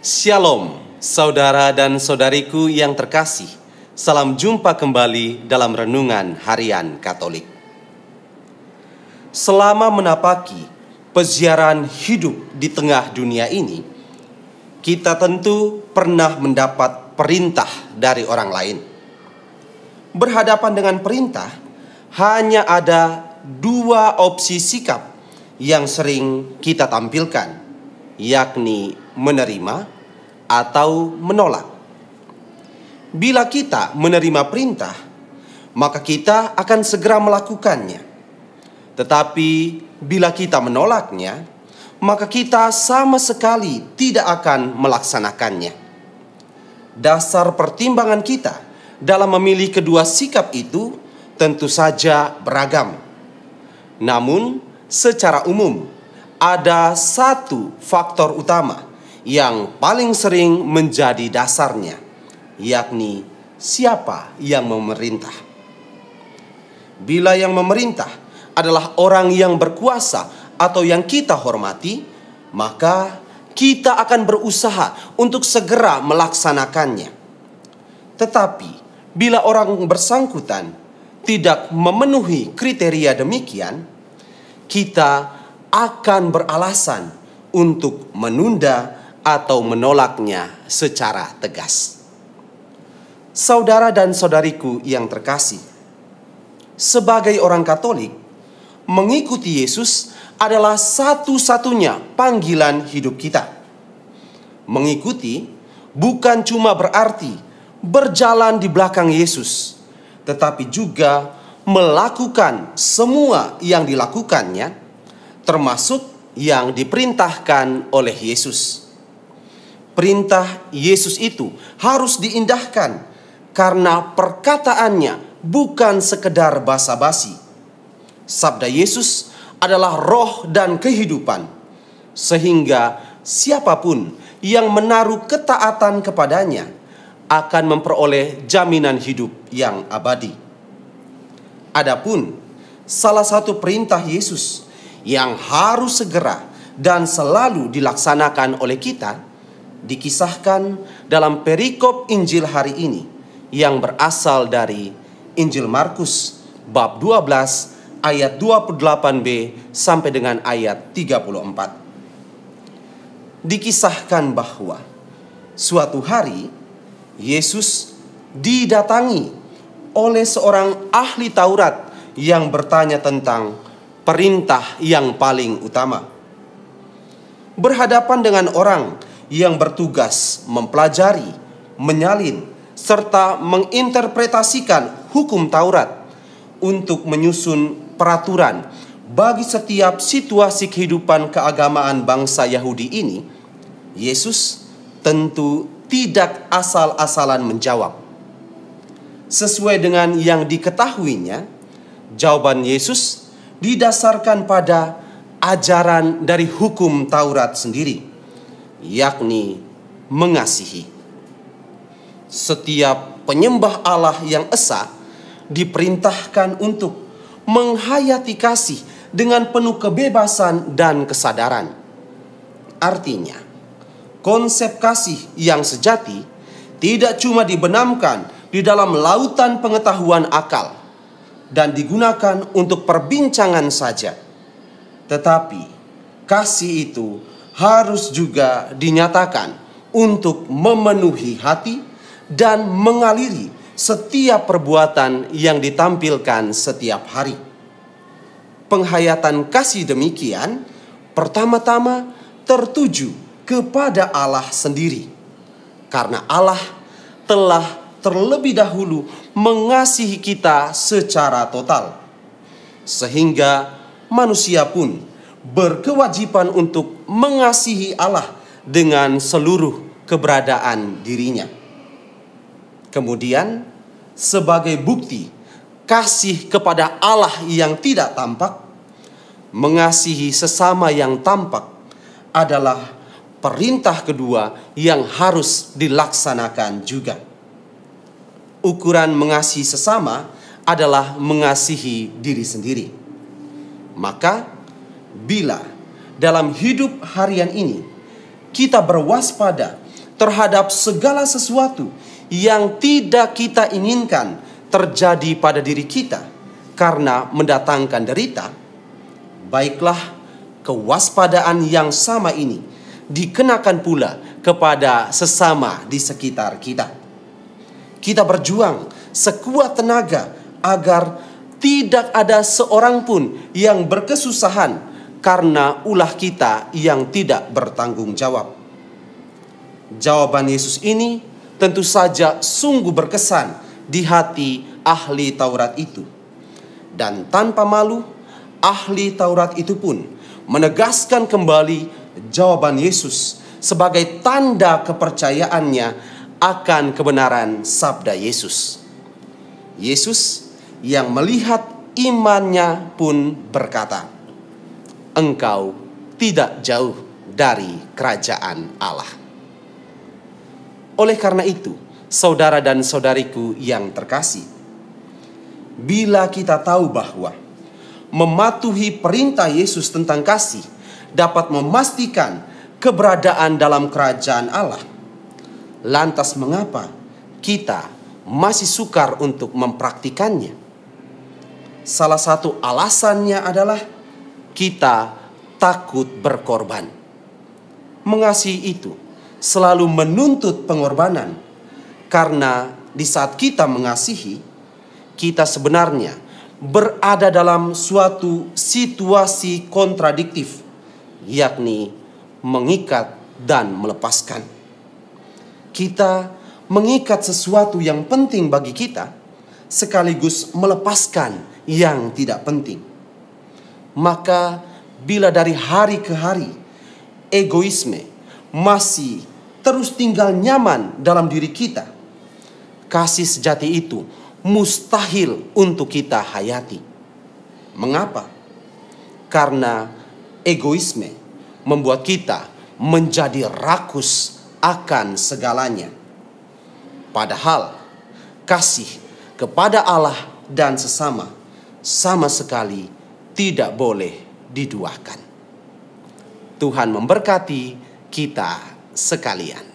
Shalom, saudara dan saudariku yang terkasih. Salam jumpa kembali dalam renungan harian Katolik. Selama menapaki peziaran hidup di tengah dunia ini, kita tentu pernah mendapat perintah dari orang lain. Berhadapan dengan perintah, hanya ada dua opsi sikap yang sering kita tampilkan yakni menerima atau menolak. Bila kita menerima perintah, maka kita akan segera melakukannya. Tetapi bila kita menolaknya, maka kita sama sekali tidak akan melaksanakannya. Dasar pertimbangan kita dalam memilih kedua sikap itu tentu saja beragam. Namun, secara umum, ada satu faktor utama yang paling sering menjadi dasarnya, yakni siapa yang memerintah. Bila yang memerintah adalah orang yang berkuasa atau yang kita hormati, maka kita akan berusaha untuk segera melaksanakannya. Tetapi bila orang bersangkutan tidak memenuhi kriteria demikian, kita akan beralasan untuk menunda atau menolaknya secara tegas. Saudara dan saudariku yang terkasih, sebagai orang Katolik, mengikuti Yesus adalah satu-satunya panggilan hidup kita. Mengikuti bukan cuma berarti berjalan di belakang Yesus, tetapi juga melakukan semua yang dilakukannya termasuk yang diperintahkan oleh Yesus. Perintah Yesus itu harus diindahkan karena perkataannya bukan sekedar basa-basi. Sabda Yesus adalah roh dan kehidupan, sehingga siapapun yang menaruh ketaatan kepadanya akan memperoleh jaminan hidup yang abadi. Adapun salah satu perintah Yesus yang harus segera dan selalu dilaksanakan oleh kita dikisahkan dalam perikop Injil hari ini yang berasal dari Injil Markus bab 12 ayat 28b sampai dengan ayat 34. Dikisahkan bahwa suatu hari Yesus didatangi oleh seorang ahli Taurat yang bertanya tentang perintah yang paling utama. Berhadapan dengan orang yang bertugas mempelajari, menyalin, serta menginterpretasikan hukum Taurat untuk menyusun peraturan bagi setiap situasi kehidupan keagamaan bangsa Yahudi ini, Yesus tentu tidak asal-asalan menjawab. Sesuai dengan yang diketahuinya, jawaban Yesus didasarkan pada ajaran dari hukum Taurat sendiri, yakni mengasihi. Setiap penyembah Allah yang esa diperintahkan untuk menghayati kasih dengan penuh kebebasan dan kesadaran. Artinya, konsep kasih yang sejati tidak cuma dibenamkan di dalam lautan pengetahuan akal, dan digunakan untuk perbincangan saja. Tetapi kasih itu harus juga dinyatakan untuk memenuhi hati dan mengaliri setiap perbuatan yang ditampilkan setiap hari. Penghayatan kasih demikian pertama-tama tertuju kepada Allah sendiri, karena Allah telah terlebih dahulu mengasihi kita secara total, sehingga manusia pun berkewajiban untuk mengasihi Allah dengan seluruh keberadaan dirinya. Kemudian, sebagai bukti kasih kepada Allah yang tidak tampak, mengasihi sesama yang tampak adalah perintah kedua yang harus dilaksanakan juga ukuran mengasihi sesama adalah mengasihi diri sendiri. Maka, bila dalam hidup harian ini kita berwaspada terhadap segala sesuatu yang tidak kita inginkan terjadi pada diri kita karena mendatangkan derita, baiklah kewaspadaan yang sama ini dikenakan pula kepada sesama di sekitar kita. Kita berjuang sekuat tenaga agar tidak ada seorang pun yang berkesusahan karena ulah kita yang tidak bertanggung jawab. Jawaban Yesus ini tentu saja sungguh berkesan di hati ahli Taurat itu. Dan tanpa malu, ahli Taurat itu pun menegaskan kembali jawaban Yesus sebagai tanda kepercayaannya akan kebenaran sabda Yesus. Yesus yang melihat imannya pun berkata, "Engkau tidak jauh dari kerajaan Allah." Oleh karena itu, saudara dan saudariku yang terkasih, bila kita tahu bahwa mematuhi perintah Yesus tentang kasih dapat memastikan keberadaan dalam kerajaan Allah, Lantas mengapa kita masih sukar untuk mempraktikannya? Salah satu alasannya adalah kita takut berkorban. Mengasihi itu selalu menuntut pengorbanan karena di saat kita mengasihi kita sebenarnya berada dalam suatu situasi kontradiktif yakni mengikat dan melepaskan kita mengikat sesuatu yang penting bagi kita, sekaligus melepaskan yang tidak penting. Maka, bila dari hari ke hari egoisme masih terus tinggal nyaman dalam diri kita, kasih sejati itu mustahil untuk kita hayati. Mengapa? Karena egoisme membuat kita menjadi rakus akan segalanya. Padahal kasih kepada Allah dan sesama sama sekali tidak boleh diduakan. Tuhan memberkati kita sekalian.